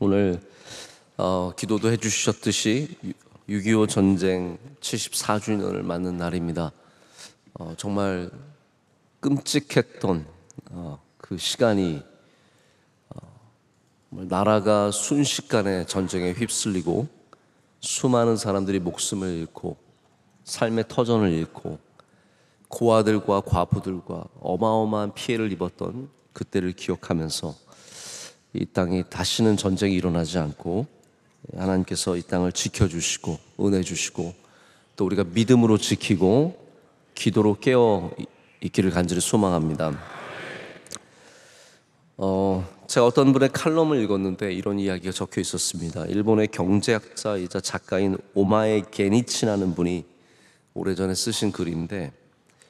오늘 어, 기도도 해주셨듯이 6.25 전쟁 74주년을 맞는 날입니다. 어, 정말 끔찍했던 어, 그 시간이 어, 나라가 순식간에 전쟁에 휩쓸리고 수많은 사람들이 목숨을 잃고 삶의 터전을 잃고 고아들과 과부들과 어마어마한 피해를 입었던 그때를 기억하면서 이 땅이 다시는 전쟁이 일어나지 않고 하나님께서 이 땅을 지켜주시고 은혜 주시고 또 우리가 믿음으로 지키고 기도로 깨어 있기를 간절히 소망합니다. 어, 제가 어떤 분의 칼럼을 읽었는데 이런 이야기가 적혀 있었습니다. 일본의 경제학자이자 작가인 오마에 게니치라는 분이 오래전에 쓰신 글인데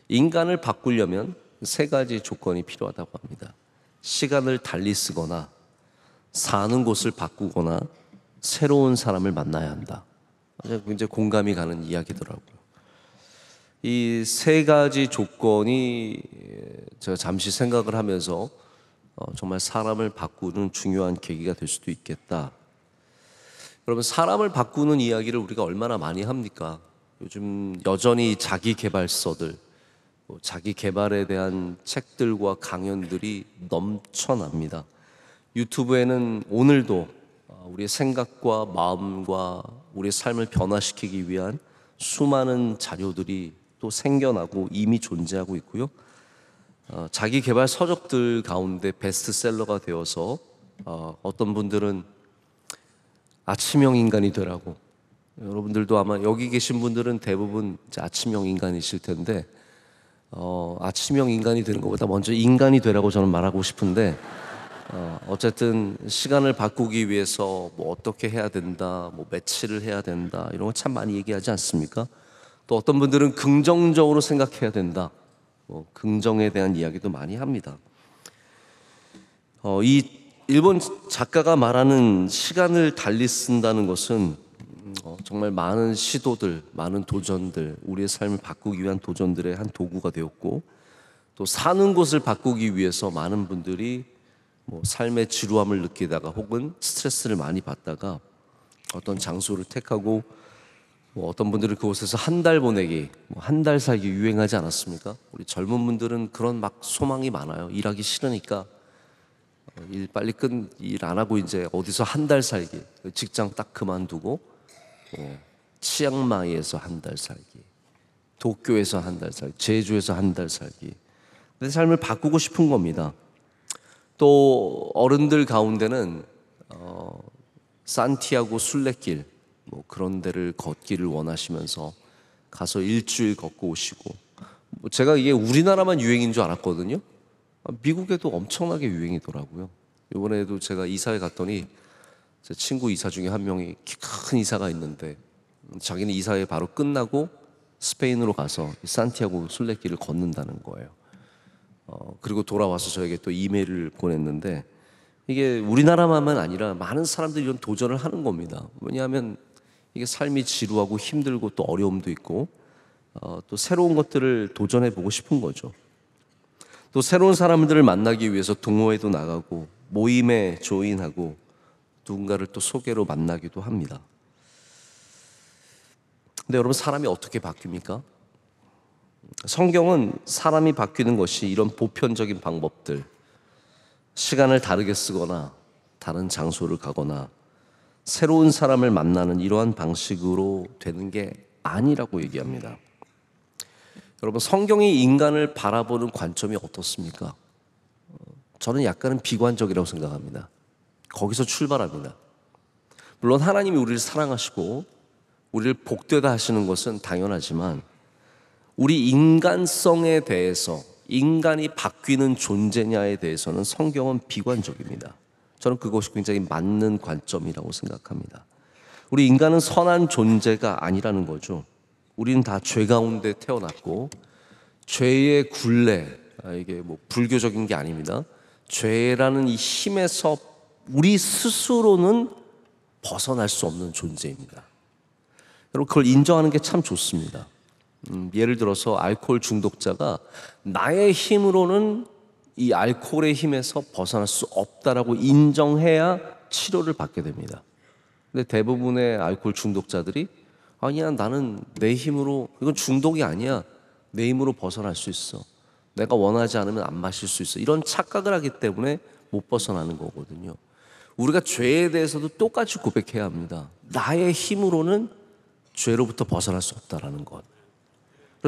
인간을 바꾸려면 세 가지 조건이 필요하다고 합니다. 시간을 달리 쓰거나 사는 곳을 바꾸거나 새로운 사람을 만나야 한다. 굉장히 공감이 가는 이야기더라고요. 이 세 가지 조건이 예, 제가 잠시 생각을 하면서 어, 정말 사람을 바꾸는 중요한 계기가 될 수도 있겠다. 여러분 사람을 바꾸는 이야기를 우리가 얼마나 많이 합니까? 요즘 여전히 자기 개발서들, 뭐 자기 개발에 대한 책들과 강연들이 넘쳐납니다. 유튜브에는 오늘도 어, 우리의 생각과 마음과 우리의 삶을 변화시키기 위한 수많은 자료들이 또 생겨나고 이미 존재하고 있고요. 어, 자기 개발 서적들 가운데 베스트셀러가 되어서 어, 떤 분들은 아침형 인간이 되라고 여러분들도 아마 여기 계신 분들은 대부분 아침형 인간이실 텐데 어, 아침형 인간이 되는 것보다 먼저 인간이 되라고 저는 말하고 싶은데 어, 어쨌든 시간을 바꾸기 위해서 뭐 어떻게 해야 된다, 뭐 며칠을 해야 된다 이런 거 참 많이 얘기하지 않습니까? 또 어떤 분들은 긍정적으로 생각해야 된다, 뭐 긍정에 대한 이야기도 많이 합니다. 어, 이 일본 작가가 말하는 시간을 달리 쓴다는 것은 어, 정말 많은 시도들, 많은 도전들, 우리의 삶을 바꾸기 위한 도전들의 한 도구가 되었고 또 사는 곳을 바꾸기 위해서 많은 분들이 뭐 삶의 지루함을 느끼다가 혹은 스트레스를 많이 받다가 어떤 장소를 택하고 뭐 어떤 분들은 그곳에서 한 달 보내기, 뭐 한달 살기 유행하지 않았습니까? 우리 젊은 분들은 그런 막 소망이 많아요. 일하기 싫으니까 어, 일 빨리 끝일안 하고 이제 어디서 한 달 살기, 직장 딱 그만두고 뭐 치앙마이에서 한 달 살기, 도쿄에서 한 달 살기, 제주에서 한 달 살기. 내 삶을 바꾸고 싶은 겁니다. 또 어른들 가운데는 어, 산티아고 순례길 뭐 그런 데를 걷기를 원하시면서 가서 일주일 걷고 오시고 뭐 제가 이게 우리나라만 유행인 줄 알았거든요. 아, 미국에도 엄청나게 유행이더라고요. 이번에도 제가 이사회 갔더니 제 친구 이사 중에 한 명이 키큰 이사가 있는데 자기는 이사회 바로 끝나고 스페인으로 가서 산티아고 순례길을 걷는다는 거예요. 어, 그리고 돌아와서 저에게 또 이메일을 보냈는데 이게 우리나라만 아니라 많은 사람들이 이런 도전을 하는 겁니다. 왜냐하면 이게 삶이 지루하고 힘들고 또 어려움도 있고 어, 또 새로운 것들을 도전해 보고 싶은 거죠. 또 새로운 사람들을 만나기 위해서 동호회도 나가고 모임에 조인하고 누군가를 또 소개로 만나기도 합니다. 근데 여러분 사람이 어떻게 바뀝니까? 성경은 사람이 바뀌는 것이 이런 보편적인 방법들, 시간을 다르게 쓰거나 다른 장소를 가거나 새로운 사람을 만나는 이러한 방식으로 되는 게 아니라고 얘기합니다. 여러분, 성경이 인간을 바라보는 관점이 어떻습니까? 저는 약간은 비관적이라고 생각합니다. 거기서 출발합니다. 물론 하나님이 우리를 사랑하시고 우리를 복되다 하시는 것은 당연하지만 우리 인간성에 대해서 인간이 바뀌는 존재냐에 대해서는 성경은 비관적입니다. 저는 그것이 굉장히 맞는 관점이라고 생각합니다. 우리 인간은 선한 존재가 아니라는 거죠. 우리는 다 죄 가운데 태어났고 죄의 굴레 아, 이게 뭐 불교적인 게 아닙니다. 죄라는 이 힘에서 우리 스스로는 벗어날 수 없는 존재입니다. 여러분 그걸 인정하는 게 참 좋습니다. 음, 예를 들어서 알코올 중독자가 나의 힘으로는 이 알코올의 힘에서 벗어날 수 없다라고 인정해야 치료를 받게 됩니다. 근데 대부분의 알코올 중독자들이 아니야 나는 내 힘으로 이건 중독이 아니야 내 힘으로 벗어날 수 있어 내가 원하지 않으면 안 마실 수 있어 이런 착각을 하기 때문에 못 벗어나는 거거든요. 우리가 죄에 대해서도 똑같이 고백해야 합니다. 나의 힘으로는 죄로부터 벗어날 수 없다라는 것.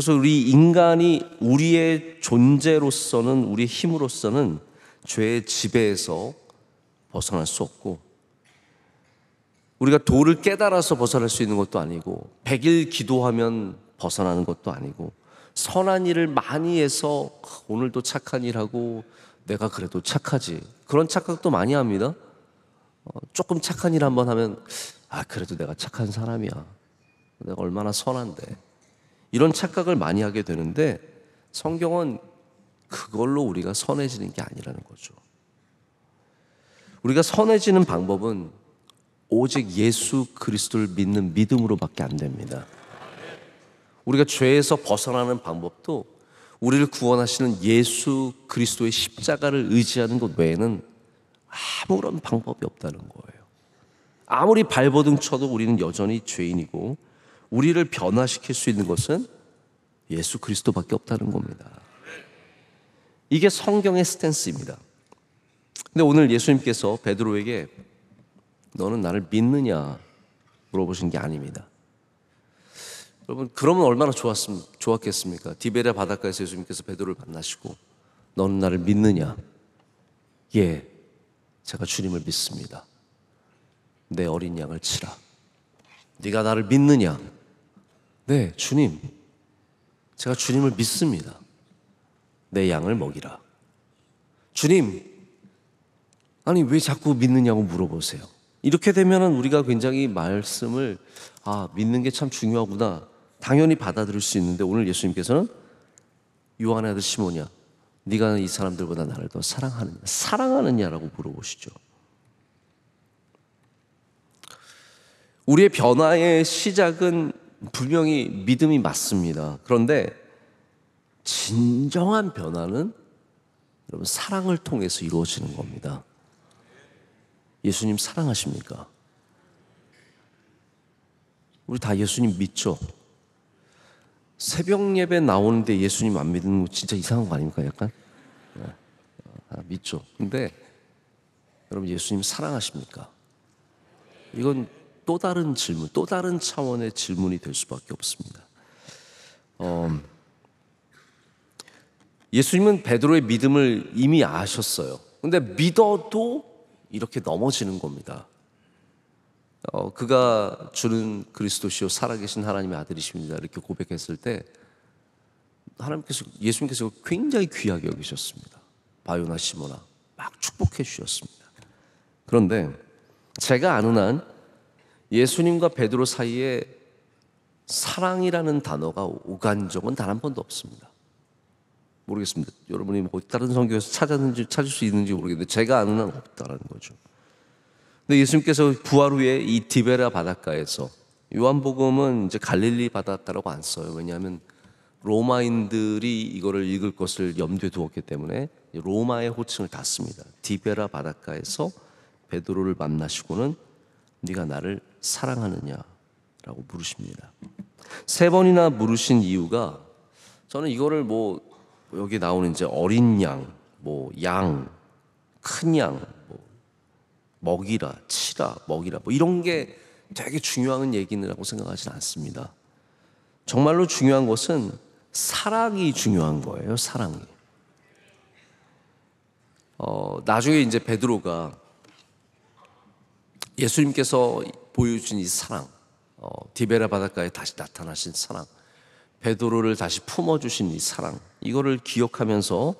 그래서 우리 인간이 우리의 존재로서는 우리의 힘으로서는 죄의 지배에서 벗어날 수 없고 우리가 도를 깨달아서 벗어날 수 있는 것도 아니고 백일 기도하면 벗어나는 것도 아니고 선한 일을 많이 해서 오늘도 착한 일하고 내가 그래도 착하지 그런 착각도 많이 합니다. 어, 조금 착한 일 한번 하면 아 그래도 내가 착한 사람이야. 내가 얼마나 선한데. 이런 착각을 많이 하게 되는데 성경은 그걸로 우리가 선해지는 게 아니라는 거죠. 우리가 선해지는 방법은 오직 예수 그리스도를 믿는 믿음으로밖에 안 됩니다. 우리가 죄에서 벗어나는 방법도 우리를 구원하시는 예수 그리스도의 십자가를 의지하는 것 외에는 아무런 방법이 없다는 거예요. 아무리 발버둥 쳐도 우리는 여전히 죄인이고 우리를 변화시킬 수 있는 것은 예수 그리스도밖에 없다는 겁니다. 이게 성경의 스탠스입니다. 근데 오늘 예수님께서 베드로에게 너는 나를 믿느냐 물어보신 게 아닙니다. 여러분 그러면 얼마나 좋았음, 좋았겠습니까? 디베레 바닷가에서 예수님께서 베드로를 만나시고 너는 나를 믿느냐? 예, 제가 주님을 믿습니다. 내 어린 양을 치라. 네가 나를 믿느냐? 네, 주님. 제가 주님을 믿습니다. 내 양을 먹이라. 주님, 아니, 왜 자꾸 믿느냐고 물어보세요. 이렇게 되면 우리가 굉장히 말씀을, 아, 믿는 게 참 중요하구나. 당연히 받아들일 수 있는데 오늘 예수님께서는 요한의 아들 시몬이 네가 이 사람들보다 나를 더 사랑하느냐, 사랑하느냐라고 물어보시죠. 우리의 변화의 시작은 분명히 믿음이 맞습니다. 그런데 진정한 변화는 여러분 사랑을 통해서 이루어지는 겁니다. 예수님 사랑하십니까? 우리 다 예수님 믿죠. 새벽 예배 나오는데 예수님 안 믿는 거 진짜 이상한 거 아닙니까? 약간 아, 믿죠. 근데 여러분 예수님 사랑하십니까? 이건 또 다른 질문, 또 다른 차원의 질문이 될 수밖에 없습니다. 어, 예수님은 베드로의 믿음을 이미 아셨어요. 근데 믿어도 이렇게 넘어지는 겁니다. 어, 그가 주는 그리스도시요 살아계신 하나님의 아들이십니다. 이렇게 고백했을 때 하나님께서 예수님께서 굉장히 귀하게 여기셨습니다. 바요나 시모나 막 축복해 주셨습니다. 그런데 제가 아는 한 예수님과 베드로 사이에 사랑이라는 단어가 오간 적은 단 한 번도 없습니다. 모르겠습니다. 여러분이 뭐 다른 성경에서 찾았는지 찾을 수 있는지 모르겠는데 제가 아는 한 없다라는 거죠. 근데 예수님께서 부활 후에 이 디베라 바닷가에서 요한복음은 이제 갈릴리 바닷가라고 안 써요. 왜냐하면 로마인들이 이거를 읽을 것을 염두에 두었기 때문에 로마의 호칭을 닫습니다. 디베라 바닷가에서 베드로를 만나시고는 네가 나를 사랑하느냐라고 물으십니다. 세 번이나 물으신 이유가 저는 이거를 뭐 여기 나오는 이제 어린 양, 뭐 양, 큰 양, 뭐 먹이라, 치라, 먹이라 뭐 이런 게 되게 중요한 얘기라고 생각하진 않습니다. 정말로 중요한 것은 사랑이 중요한 거예요. 사랑이. 어, 나중에 이제 베드로가 예수님께서 보여준 이 사랑, 어, 디베라 바닷가에 다시 나타나신 사랑, 베드로를 다시 품어주신 이 사랑, 이거를 기억하면서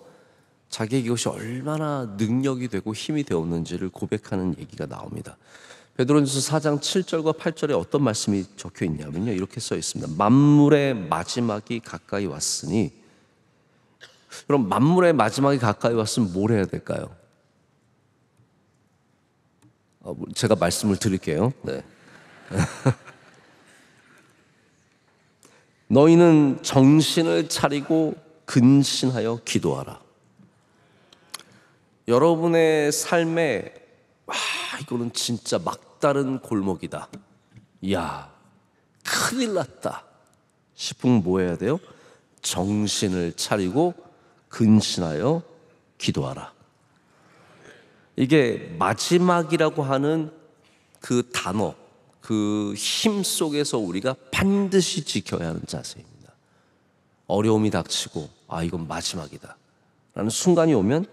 자기의 이것이 얼마나 능력이 되고 힘이 되었는지를 고백하는 얘기가 나옵니다. 베드로전서 4장 7절과 8절에 어떤 말씀이 적혀 있냐면요. 이렇게 써 있습니다. 만물의 마지막이 가까이 왔으니 그럼 만물의 마지막이 가까이 왔으면 뭘 해야 될까요? 어, 뭐 제가 말씀을 드릴게요. 네. 너희는 정신을 차리고 근신하여 기도하라. 여러분의 삶에 와 이거는 진짜 막다른 골목이다. 야 큰일 났다. 싶으면 뭐 해야 돼요? 정신을 차리고 근신하여 기도하라. 이게 마지막이라고 하는 그 단어, 그 힘 속에서 우리가 반드시 지켜야 하는 자세입니다. 어려움이 닥치고, 아, 이건 마지막이다. 라는 순간이 오면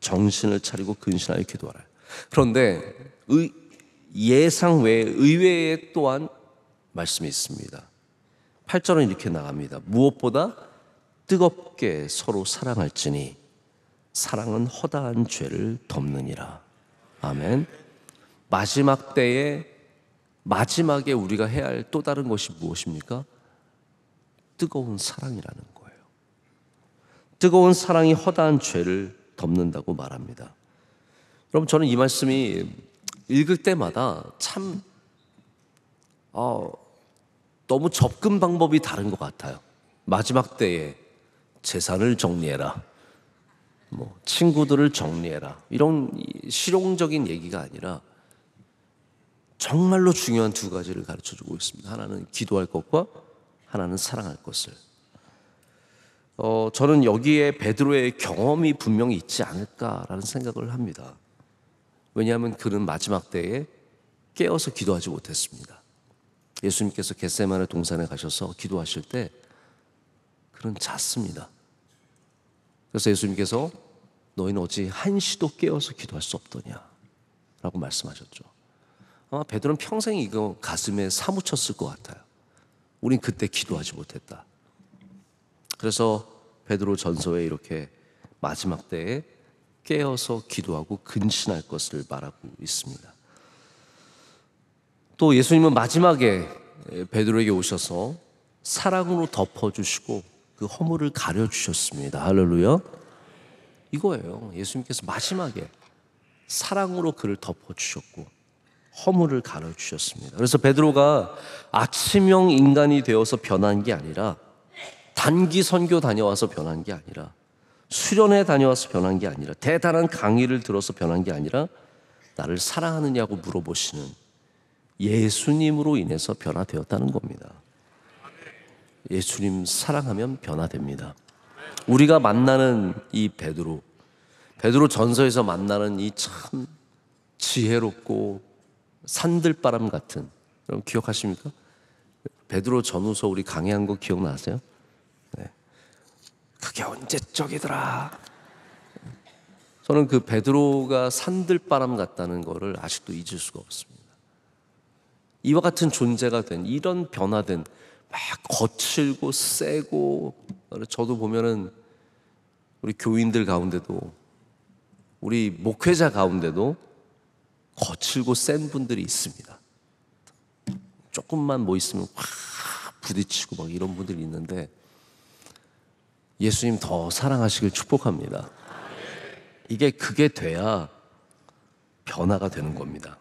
정신을 차리고 근신하여 기도하라. 그런데 의, 예상 외에 의외에 또한 말씀이 있습니다. 8절은 이렇게 나갑니다. 무엇보다 뜨겁게 서로 사랑할지니 사랑은 허다한 죄를 돕느니라. 아멘. 마지막 때에 마지막에 우리가 해야 할 또 다른 것이 무엇입니까? 뜨거운 사랑이라는 거예요. 뜨거운 사랑이 허다한 죄를 덮는다고 말합니다. 여러분 저는 이 말씀이 읽을 때마다 참 어, 너무 접근 방법이 다른 것 같아요. 마지막 때에 재산을 정리해라. 뭐 친구들을 정리해라 이런 실용적인 얘기가 아니라 정말로 중요한 두 가지를 가르쳐 주고 있습니다. 하나는 기도할 것과 하나는 사랑할 것을. 어, 저는 여기에 베드로의 경험이 분명히 있지 않을까라는 생각을 합니다. 왜냐하면 그는 마지막 때에 깨어서 기도하지 못했습니다. 예수님께서 겟세마네 동산에 가셔서 기도하실 때 그는 잤습니다. 그래서 예수님께서 너희는 어찌 한시도 깨어서 기도할 수 없더냐 라고 말씀하셨죠. 아마 베드로는 평생 이거 가슴에 사무쳤을 것 같아요. 우린 그때 기도하지 못했다. 그래서 베드로 전서에 이렇게 마지막 때에 깨어서 기도하고 근신할 것을 말하고 있습니다. 또 예수님은 마지막에 베드로에게 오셔서 사랑으로 덮어주시고 그 허물을 가려주셨습니다. 할렐루야. 이거예요. 예수님께서 마지막에 사랑으로 그를 덮어주셨고 허물을 가려주셨습니다. 그래서 베드로가 아침형 인간이 되어서 변한 게 아니라 단기 선교 다녀와서 변한 게 아니라 수련회 다녀와서 변한 게 아니라 대단한 강의를 들어서 변한 게 아니라 나를 사랑하느냐고 물어보시는 예수님으로 인해서 변화되었다는 겁니다. 예수님 사랑하면 변화됩니다. 우리가 만나는 이 베드로, 베드로 전서에서 만나는 이 참 지혜롭고 산들바람 같은 여러분 기억하십니까? 베드로 전후서 우리 강의한 거 기억나세요? 네. 그게 언제적이더라. 저는 그 베드로가 산들바람 같다는 거를 아직도 잊을 수가 없습니다. 이와 같은 존재가 된 이런 변화된 막 거칠고 세고 저도 보면은 우리 교인들 가운데도 우리 목회자 가운데도 거칠고 센 분들이 있습니다. 조금만 뭐 있으면 확 부딪히고 막 이런 분들이 있는데 예수님 더 사랑하시길 축복합니다. 이게 그게 돼야 변화가 되는 겁니다.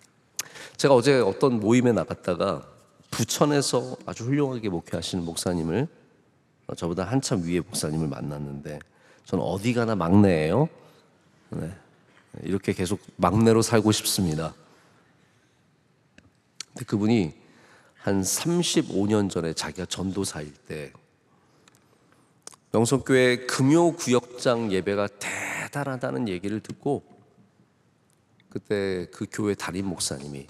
제가 어제 어떤 모임에 나갔다가 부천에서 아주 훌륭하게 목회하시는 목사님을 어, 저보다 한참 위에 목사님을 만났는데 저는 어디 가나 막내예요. 네. 이렇게 계속 막내로 살고 싶습니다. 근데 그분이 한 35년 전에 자기가 전도사일 때 명성교회 금요 구역장 예배가 대단하다는 얘기를 듣고 그때 그 교회 담임 목사님이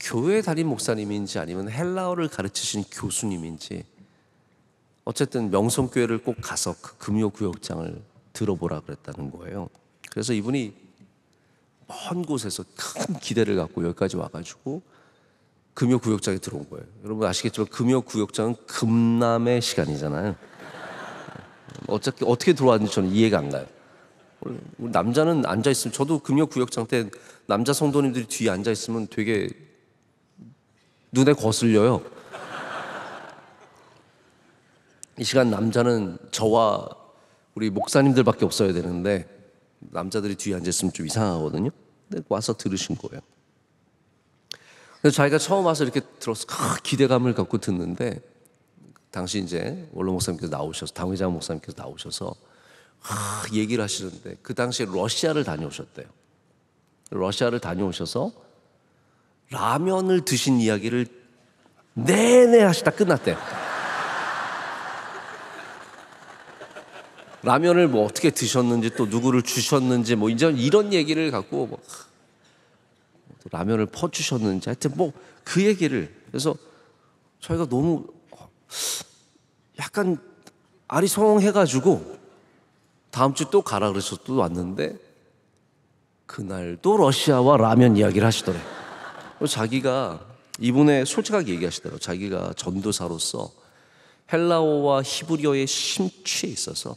교회 다닌 목사님인지 아니면 헬라어를 가르치신 교수님인지 어쨌든 명성교회를 꼭 가서 그 금요 구역장을 들어보라 그랬다는 거예요. 그래서 이분이 먼 곳에서 큰 기대를 갖고 여기까지 와가지고 금요 구역장에 들어온 거예요. 여러분 아시겠지만 금요 구역장은 금남의 시간이잖아요. 어차피 어떻게 들어왔는지 저는 이해가 안 가요. 남자는 앉아 있으면 저도 금요 구역장 때 남자 성도님들이 뒤에 앉아 있으면 되게 눈에 거슬려요. 이 시간 남자는 저와 우리 목사님들밖에 없어야 되는데 남자들이 뒤에 앉아으면좀 이상하거든요. 근데 와서 들으신 거예요. 그래 자기가 처음 와서 이렇게 들어서 아, 기대감을 갖고 듣는데 당시 이제 원로 목사님께서 나오셔서 당회장 목사님께서 나오셔서 아, 얘기를 하시는데 그 당시에 러시아를 다녀오셨대요. 러시아를 다녀오셔서 라면을 드신 이야기를 내내 하시다 끝났대. 라면을 뭐 어떻게 드셨는지 또 누구를 주셨는지 뭐 이제 이런 얘기를 갖고 뭐, 뭐 라면을 퍼주셨는지 하여튼 뭐 그 얘기를 그래서 저희가 너무 약간 아리송해가지고 다음 주 또 가라 그래서 또 왔는데 그날도 러시아와 라면 이야기를 하시더래. 요 어, 자기가 이분의 솔직하게 얘기하시더라고요. 자기가 전도사로서 헬라어와 히브리어의 심취에 있어서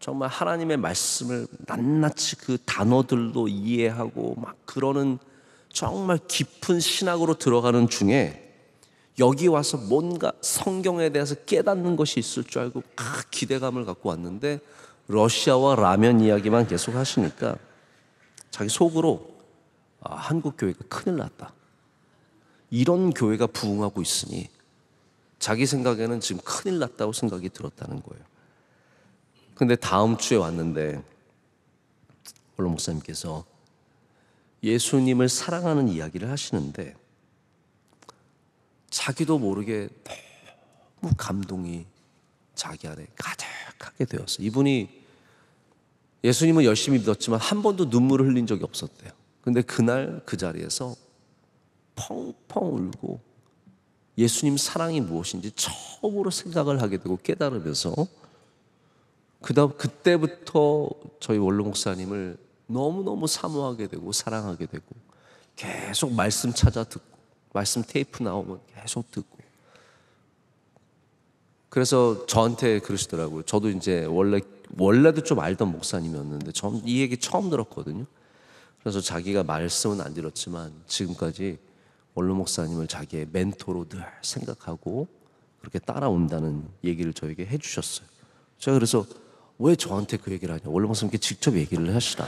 정말 하나님의 말씀을 낱낱이 그 단어들로 이해하고 막 그러는 정말 깊은 신학으로 들어가는 중에 여기 와서 뭔가 성경에 대해서 깨닫는 것이 있을 줄 알고 아, 기대감을 갖고 왔는데 러시아와 라면 이야기만 계속 하시니까 자기 속으로 아, 한국 교회가 큰일 났다. 이런 교회가 부흥하고 있으니 자기 생각에는 지금 큰일 났다고 생각이 들었다는 거예요. 근데 다음 주에 왔는데 원로 목사님께서 예수님을 사랑하는 이야기를 하시는데 자기도 모르게 너무 감동이 자기 안에 가득하게 되었어요. 이분이 예수님은 열심히 믿었지만 한 번도 눈물을 흘린 적이 없었대요. 근데 그날 그 자리에서 펑펑 울고 예수님 사랑이 무엇인지 처음으로 생각을 하게 되고 깨달으면서 그다음 그때부터 저희 원로 목사님을 너무너무 사모하게 되고 사랑하게 되고 계속 말씀 찾아 듣고 말씀 테이프 나오면 계속 듣고 그래서 저한테 그러시더라고요. 저도 이제 원래 원래도 좀 알던 목사님이었는데 전이 얘기 처음 들었거든요. 그래서 자기가 말씀은 안 들었지만 지금까지 원로 목사님을 자기의 멘토로 늘 생각하고 그렇게 따라온다는 얘기를 저에게 해주셨어요. 제가 그래서 왜 저한테 그 얘기를 하냐. 원로 목사님께 직접 얘기를 하시라.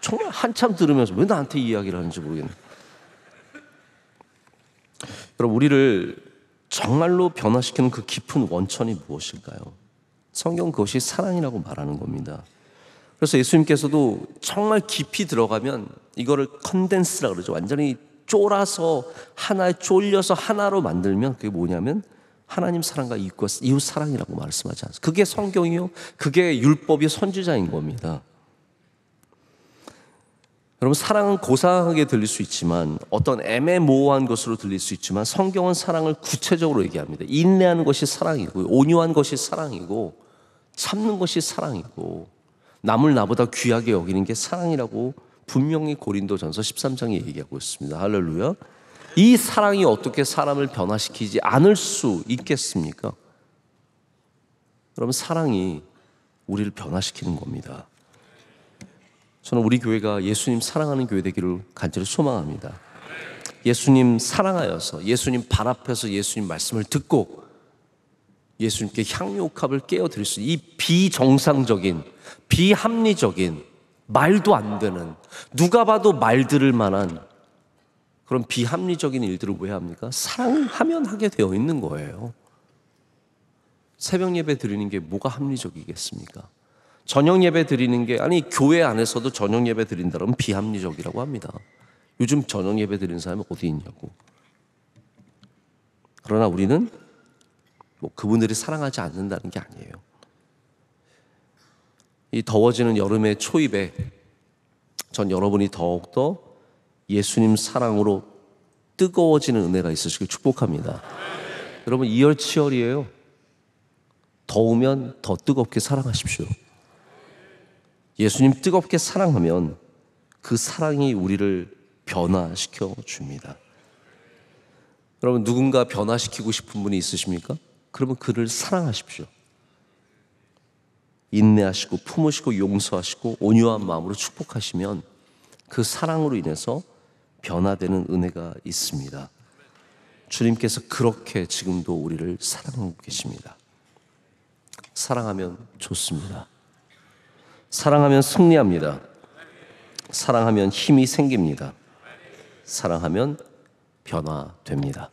정말 한참 들으면서 왜 나한테 이야기를 하는지 모르겠네. 여러 우리를 정말로 변화시키는 그 깊은 원천이 무엇일까요? 성경 그것이 사랑이라고 말하는 겁니다. 그래서 예수님께서도 정말 깊이 들어가면 이거를 컨덴스라 그러죠. 완전히 쫄아서 하나에 쫄려서 하나로 만들면 그게 뭐냐면 하나님 사랑과 이웃 사랑이라고 말씀하지 않습니까? 그게 성경이요. 그게 율법이 선지자인 겁니다. 여러분 사랑은 고상하게 들릴 수 있지만 어떤 애매모호한 것으로 들릴 수 있지만 성경은 사랑을 구체적으로 얘기합니다. 인내하는 것이 사랑이고 온유한 것이 사랑이고 참는 것이 사랑이고 남을 나보다 귀하게 여기는 게 사랑이라고 분명히 고린도전서 13장에 얘기하고 있습니다. 할렐루야. 이 사랑이 어떻게 사람을 변화시키지 않을 수 있겠습니까? 그러면 사랑이 우리를 변화시키는 겁니다. 저는 우리 교회가 예수님 사랑하는 교회 되기를 간절히 소망합니다. 예수님 사랑하여서 예수님 발 앞에서 예수님 말씀을 듣고 예수님께 향유옥합을 깨어드릴 수있이 비정상적인, 비합리적인, 말도 안 되는, 누가 봐도 말 들을 만한 그런 비합리적인 일들을 왜 합니까? 사랑하면 하게 되어 있는 거예요. 새벽 예배 드리는 게 뭐가 합리적이겠습니까? 저녁 예배 드리는 게 아니 교회 안에서도 저녁 예배 드린다 면 비합리적이라고 합니다. 요즘 저녁 예배 드리는 사람이 어디 있냐고. 그러나 우리는 뭐 그분들이 사랑하지 않는다는 게 아니에요. 이 더워지는 여름의 초입에 전 여러분이 더욱더 예수님 사랑으로 뜨거워지는 은혜가 있으시길 축복합니다. 네. 여러분 이열치열이에요. 더우면 더 뜨겁게 사랑하십시오. 예수님 뜨겁게 사랑하면 그 사랑이 우리를 변화시켜 줍니다. 여러분 누군가 변화시키고 싶은 분이 있으십니까? 그러면 그를 사랑하십시오. 인내하시고 품으시고 용서하시고 온유한 마음으로 축복하시면 그 사랑으로 인해서 변화되는 은혜가 있습니다. 주님께서 그렇게 지금도 우리를 사랑하고 계십니다. 사랑하면 좋습니다. 사랑하면 승리합니다. 사랑하면 힘이 생깁니다. 사랑하면 변화됩니다.